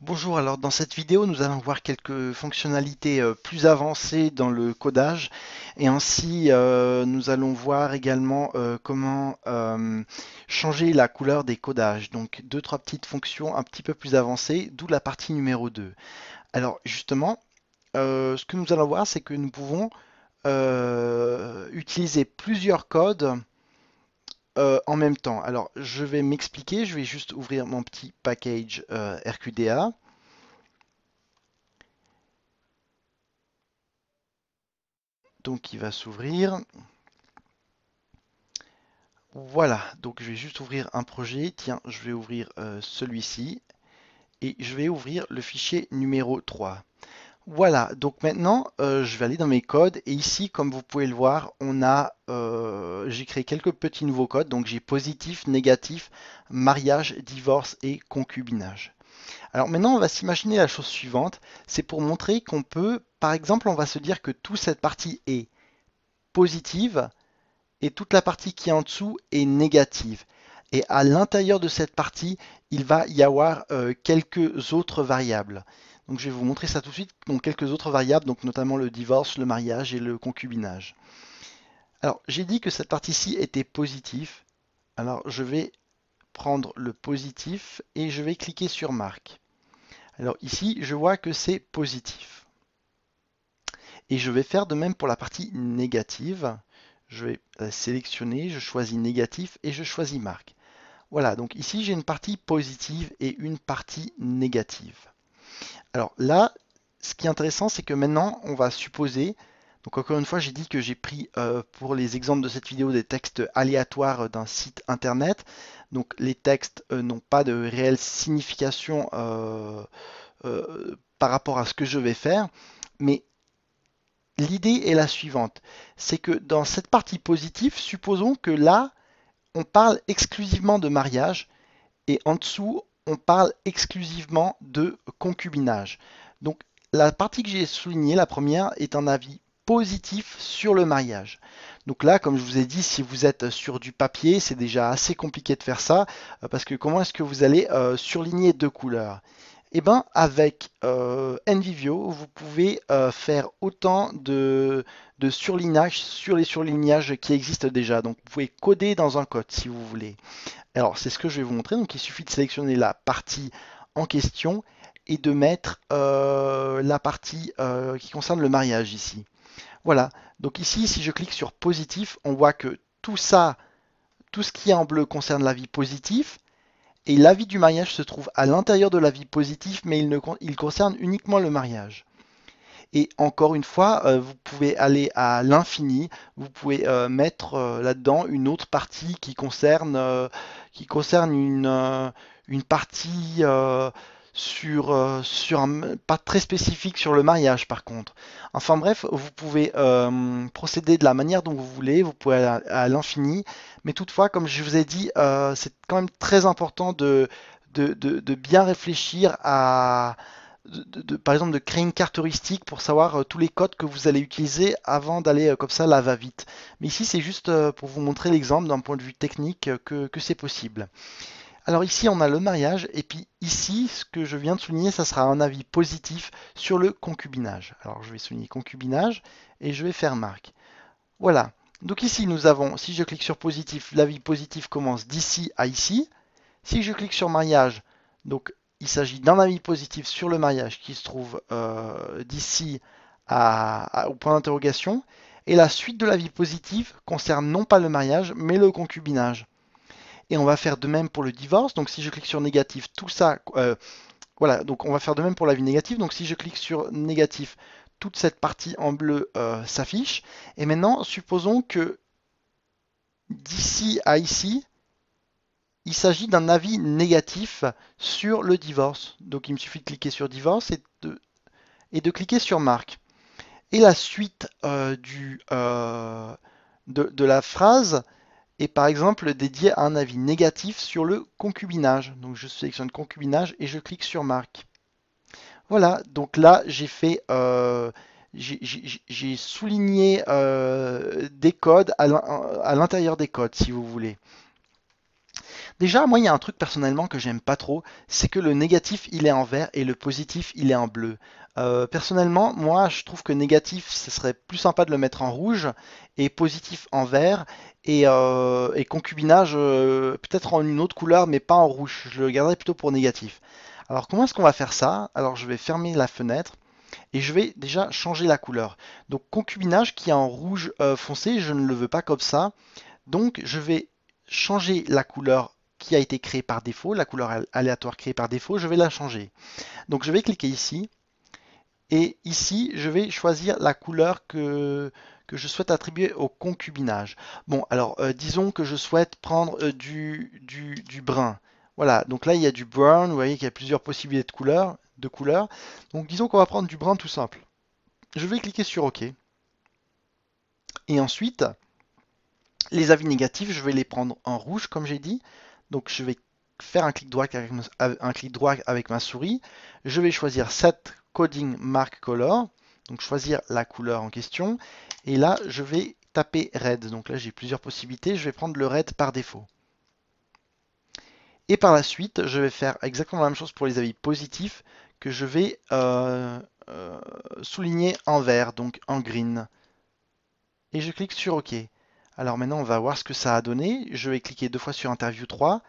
Bonjour, alors dans cette vidéo nous allons voir quelques fonctionnalités euh, plus avancées dans le codage et ainsi euh, nous allons voir également euh, comment changer la couleur des codages. Donc deux, trois petites fonctions un petit peu plus avancées, d'où la partie numéro 2. Alors justement, ce que nous allons voir c'est que nous pouvons utiliser plusieurs codes euh, en même temps. Alors, je vais m'expliquer. Je vais juste ouvrir mon petit package euh, RQDA. Donc, il va s'ouvrir. Voilà. Donc, je vais juste ouvrir un projet. Tiens, je vais ouvrir euh, celui-ci. Et je vais ouvrir le fichier numéro 3. Voilà, donc maintenant euh, je vais aller dans mes codes et ici comme vous pouvez le voir on a euh, j'ai créé quelques petits nouveaux codes donc j'ai positif, négatif, mariage, divorce et concubinage. Alors maintenant on va s'imaginer la chose suivante, c'est pour montrer qu'on peut par exemple on va se dire que toute cette partie est positive et toute la partie qui est en dessous est négative. Et à l'intérieur de cette partie il va y avoir euh, quelques autres variables. Donc je vais vous montrer ça tout de suite, donc quelques autres variables, donc notamment le divorce, le mariage et le concubinage. Alors j'ai dit que cette partie-ci était positive. Alors je vais prendre le positif et je vais cliquer sur marque. Alors ici je vois que c'est positif. Et je vais faire de même pour la partie négative. Je vais sélectionner, je choisis négatif et je choisis marque. Voilà, donc ici j'ai une partie positive et une partie négative. Alors là, ce qui est intéressant, c'est que maintenant, on va supposer, donc encore une fois, j'ai dit que j'ai pris euh, pour les exemples de cette vidéo des textes aléatoires euh, d'un site internet. Donc les textes euh, n'ont pas de réelle signification par rapport à ce que je vais faire. Mais l'idée est la suivante. C'est que dans cette partie positive, supposons que là, on parle exclusivement de mariage. Et en dessous, on parle exclusivement de concubinage. Donc la partie que j'ai soulignée, la première, est un avis positif sur le mariage. Donc là, comme je vous ai dit, si vous êtes sur du papier, c'est déjà assez compliqué de faire ça, euh, parce que comment est-ce que vous allez euh, surligner deux couleurs eh bien, avec euh, vous pouvez euh, faire autant de, surlignages sur les surlignages qui existent déjà. Donc vous pouvez coder dans un code si vous voulez. Alors c'est ce que je vais vous montrer. Donc il suffit de sélectionner la partie en question et de mettre euh, la partie euh, qui concerne le mariage ici. Voilà, donc ici si je clique sur positif, on voit que tout ça, tout ce qui est en bleu concerne la vie positive, et l'avis du mariage se trouve à l'intérieur de la vie positive, mais il, ne, concerne uniquement le mariage. Et encore une fois, euh, vous pouvez aller à l'infini, vous pouvez euh, mettre euh, là-dedans une autre partie qui concerne, une partie sur, euh, sur un, pas très spécifique sur le mariage par contre. Enfin bref, vous pouvez euh, procéder de la manière dont vous voulez, vous pouvez aller à, l'infini, mais toutefois, comme je vous ai dit, euh, c'est quand même très important de, de, bien réfléchir à, par exemple de créer une carte heuristique pour savoir tous les codes que vous allez utiliser avant d'aller comme ça la va-vite. Mais ici c'est juste pour vous montrer l'exemple d'un point de vue technique que, que c'est possible. Alors ici, on a le mariage, et puis ici, ce que je viens de souligner, ça sera un avis positif sur le concubinage. Alors je vais souligner concubinage, et je vais faire marque. Voilà. Donc ici, nous avons, si je clique sur positif, l'avis positif commence d'ici à ici. Si je clique sur mariage, donc il s'agit d'un avis positif sur le mariage qui se trouve euh, d'ici au point d'interrogation. Et la suite de l'avis positif concerne non pas le mariage, mais le concubinage. Et on va faire de même pour le divorce. Donc si je clique sur négatif, tout ça... Euh, voilà, donc on va faire de même pour l'avis négatif Donc si je clique sur négatif, toute cette partie en bleu euh, s'affiche. Et maintenant, supposons que d'ici à ici, il s'agit d'un avis négatif sur le divorce. Donc il me suffit de cliquer sur divorce et de, cliquer sur marque. Et la suite euh, du, de, la phrase et par exemple dédié à un avis négatif sur le concubinage. Donc je sélectionne concubinage et je clique sur marque. Voilà, donc là j'ai fait, euh, j'ai souligné euh, des codes à l'intérieur des codes si vous voulez. Déjà, moi, il y a un truc personnellement que j'aime pas trop, c'est que le négatif, il est en vert et le positif, il est en bleu. Euh, personnellement, moi, je trouve que négatif, ce serait plus sympa de le mettre en rouge et positif en vert et, euh, concubinage euh, peut-être en une autre couleur, mais pas en rouge. Je le garderai plutôt pour négatif. Alors, comment est-ce qu'on va faire ça Alors, je vais fermer la fenêtre et je vais déjà changer la couleur. Donc, concubinage qui est en rouge foncé, je ne le veux pas comme ça. Donc, je vais changer la couleur qui a été créée par défaut, la couleur aléatoire créée par défaut, je vais la changer. Donc je vais cliquer ici et ici, je vais choisir la couleur que, je souhaite attribuer au concubinage. Bon, alors euh, disons que je souhaite prendre euh, du, du, brun. Voilà, donc là il y a du brown, vous voyez qu'il y a plusieurs possibilités de couleurs. De couleurs. Donc disons qu'on va prendre du brun tout simple. Je vais cliquer sur OK. Et ensuite, les avis négatifs, je vais les prendre en rouge comme j'ai dit. Donc je vais faire un clic droit avec, un clic droit avec ma souris. Je vais choisir cette Coding Mark Color, donc choisir la couleur en question. Et là, je vais taper Red. Donc là, j'ai plusieurs possibilités. Je vais prendre le Red par défaut. Et par la suite, je vais faire exactement la même chose pour les avis positifs que je vais euh, euh, souligner en vert, donc en green. Et je clique sur OK. Alors maintenant, on va voir ce que ça a donné. Je vais cliquer deux fois sur Interview 3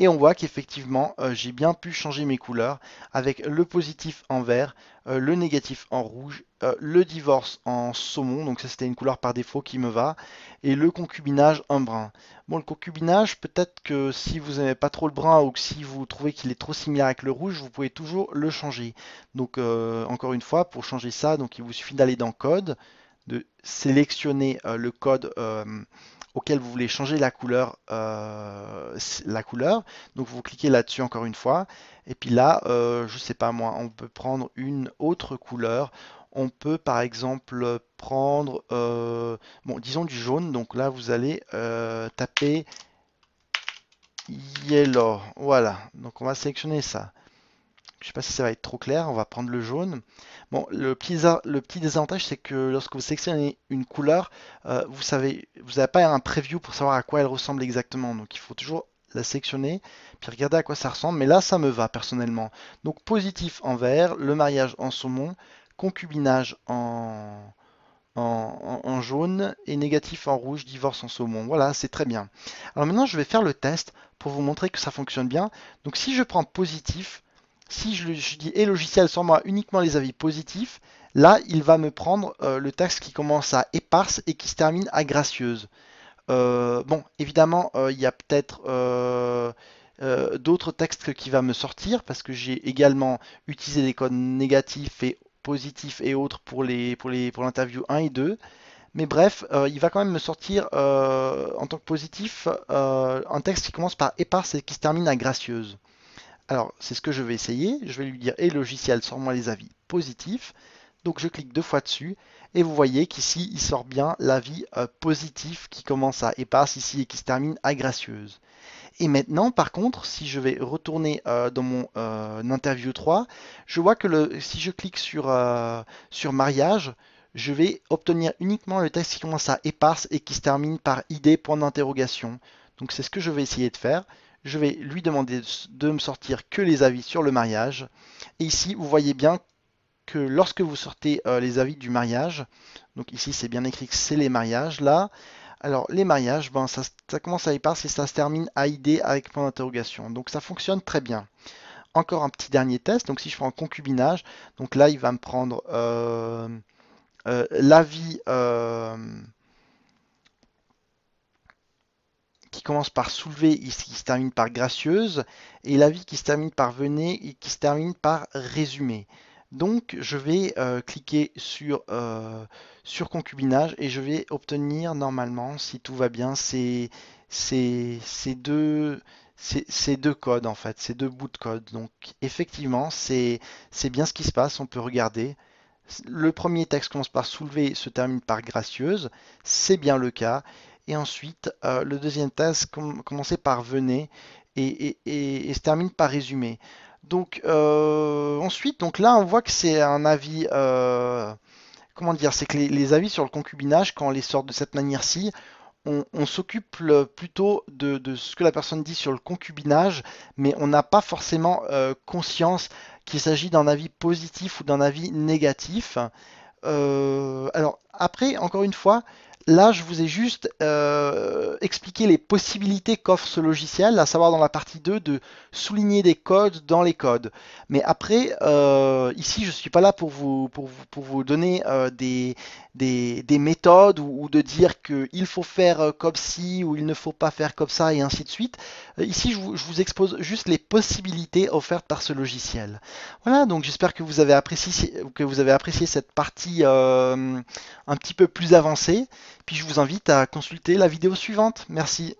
et on voit qu'effectivement, euh, j'ai bien pu changer mes couleurs avec le positif en vert, euh, le négatif en rouge, euh, le divorce en saumon, donc ça c'était une couleur par défaut qui me va, et le concubinage en brun. Bon, le concubinage, peut-être que si vous n'aimez pas trop le brun ou que si vous trouvez qu'il est trop similaire avec le rouge, vous pouvez toujours le changer. Donc encore une fois, pour changer ça, donc il vous suffit d'aller dans Code, de sélectionner le code auquel vous voulez changer la couleur, euh, la couleur. Donc vous cliquez là-dessus encore une fois. Et puis là, euh, je sais pas moi, on peut prendre une autre couleur. On peut par exemple prendre, euh, bon, disons du jaune. Donc là, vous allez euh, taper yellow. Voilà. Donc on va sélectionner ça je sais pas si ça va être trop clair, on va prendre le jaune. Bon, le petit, désavantage, c'est que lorsque vous sélectionnez une couleur, euh, vous savez, vous n'avez pas un preview pour savoir à quoi elle ressemble exactement. Donc il faut toujours la sélectionner, puis regarder à quoi ça ressemble. Mais là, ça me va personnellement. Donc positif en vert, le mariage en saumon, concubinage en, en, jaune et négatif en rouge, divorce en saumon. Voilà, c'est très bien. Alors maintenant, je vais faire le test pour vous montrer que ça fonctionne bien. Donc si je prends positif, si je, dis et logiciel sans moi uniquement les avis positifs, là il va me prendre euh, le texte qui commence à éparse et qui se termine à gracieuse. Euh, bon, évidemment, euh, il y a peut-être d'autres textes qui va me sortir parce que j'ai également utilisé des codes négatifs et positifs et autres pour pour l'interview 1 et 2. Mais bref, il va quand même me sortir en tant que positif un texte qui commence par éparse et qui se termine à gracieuse. Alors, c'est ce que je vais essayer. Je vais lui dire et logiciel, sors-moi les avis positifs. Donc, je clique deux fois dessus et vous voyez qu'ici, il sort bien l'avis euh, positif qui commence à éparse ici et qui se termine à gracieuse. Et maintenant, par contre, si je vais retourner euh, dans mon euh, interview 3, je vois que si je clique sur, mariage, je vais obtenir uniquement le texte qui commence à éparse et qui se termine par id point d'interrogation. Donc c'est ce que je vais essayer de faire je vais lui demander de me sortir que les avis sur le mariage. Et ici, vous voyez bien que lorsque vous sortez euh, les avis du mariage, donc ici c'est bien écrit que c'est les mariages, là, alors les mariages, ben, ça, commence à y si ça se termine à ID avec point d'interrogation. Donc ça fonctionne très bien. Encore un petit dernier test, donc si je prends concubinage, donc là il va me prendre euh, euh, l'avis qui commence par soulever et qui se termine par gracieuse, et la vie qui se termine par venez et qui se termine par résumé. Donc je vais euh, cliquer sur, euh, sur concubinage et je vais obtenir normalement, si tout va bien, ces, ces, deux, ces deux, codes en fait, ces deux bouts de code. Donc effectivement, c'est bien ce qui se passe, on peut regarder. Le premier texte commence par soulever, se termine par gracieuse, c'est bien le cas. Et ensuite, euh, le deuxième test, commençait par venez et, se termine par résumé. Donc euh, ensuite, donc là, on voit que c'est un avis. Euh, comment dire C'est que les, avis sur le concubinage, quand on les sort de cette manière-ci, on, s'occupe plutôt de, ce que la personne dit sur le concubinage, mais on n'a pas forcément conscience qu'il s'agit d'un avis positif ou d'un avis négatif. alors après, encore une fois, Là, je vous ai juste euh, expliqué les possibilités qu'offre ce logiciel, à savoir dans la partie 2 de souligner des codes dans les codes. Mais après, euh, ici, je ne suis pas là pour vous, pour vous, donner euh, des, des, méthodes ou, ou de dire qu'il faut faire comme ci ou il ne faut pas faire comme ça et ainsi de suite. Euh, ici, je vous, expose juste les possibilités offertes par ce logiciel. Voilà, donc j'espère que vous avez apprécié, que vous avez apprécié cette partie euh, un petit peu plus avancée. Puis je vous invite à consulter la vidéo suivante. Merci.